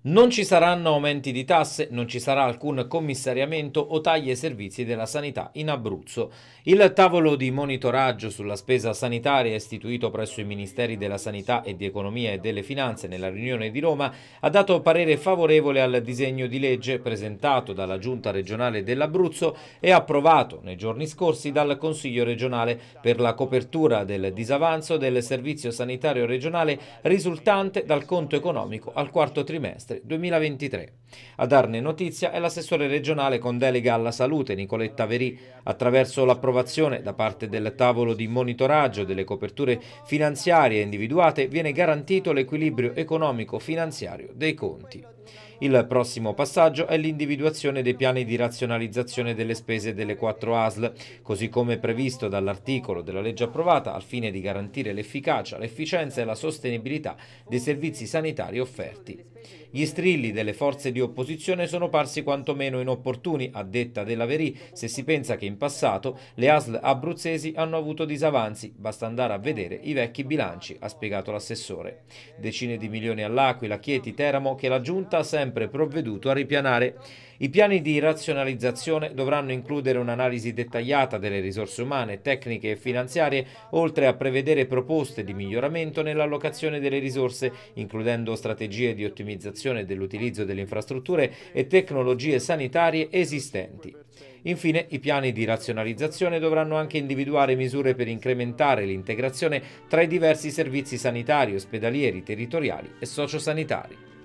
Non ci saranno aumenti di tasse, non ci sarà alcun commissariamento o tagli ai servizi della sanità in Abruzzo. Il tavolo di monitoraggio sulla spesa sanitaria istituito presso i Ministeri della Sanità e di Economia e delle Finanze nella riunione di Roma ha dato parere favorevole al disegno di legge presentato dalla Giunta regionale dell'Abruzzo e approvato nei giorni scorsi dal Consiglio regionale per la copertura del disavanzo del servizio sanitario regionale risultante dal conto economico al quarto trimestre 2023. A darne notizia è l'assessore regionale con delega alla salute Nicoletta Verì attraverso l'approvazione da parte del tavolo di monitoraggio delle coperture finanziarie individuate viene garantito l'equilibrio economico-finanziario dei conti. Il prossimo passaggio è l'individuazione dei piani di razionalizzazione delle spese delle quattro ASL, così come previsto dall'articolo della legge approvata al fine di garantire l'efficacia, l'efficienza e la sostenibilità dei servizi sanitari offerti. Gli strilli delle forze di opposizione sono parsi quantomeno inopportuni, a detta della Verì, se si pensa che in passato le ASL abruzzesi hanno avuto disavanzi, basta andare a vedere i vecchi bilanci, ha spiegato l'assessore. Decine di milioni all'Aquila, Chieti, Teramo che la Giunta ha sempre provveduto a ripianare. I piani di razionalizzazione dovranno includere un'analisi dettagliata delle risorse umane, tecniche e finanziarie, oltre a prevedere proposte di miglioramento nell'allocazione delle risorse, includendo strategie di ottimizzazione ottimizzazione dell'utilizzo delle infrastrutture e tecnologie sanitarie esistenti. Infine, i piani di razionalizzazione dovranno anche individuare misure per incrementare l'integrazione tra i diversi servizi sanitari, ospedalieri, territoriali e sociosanitari.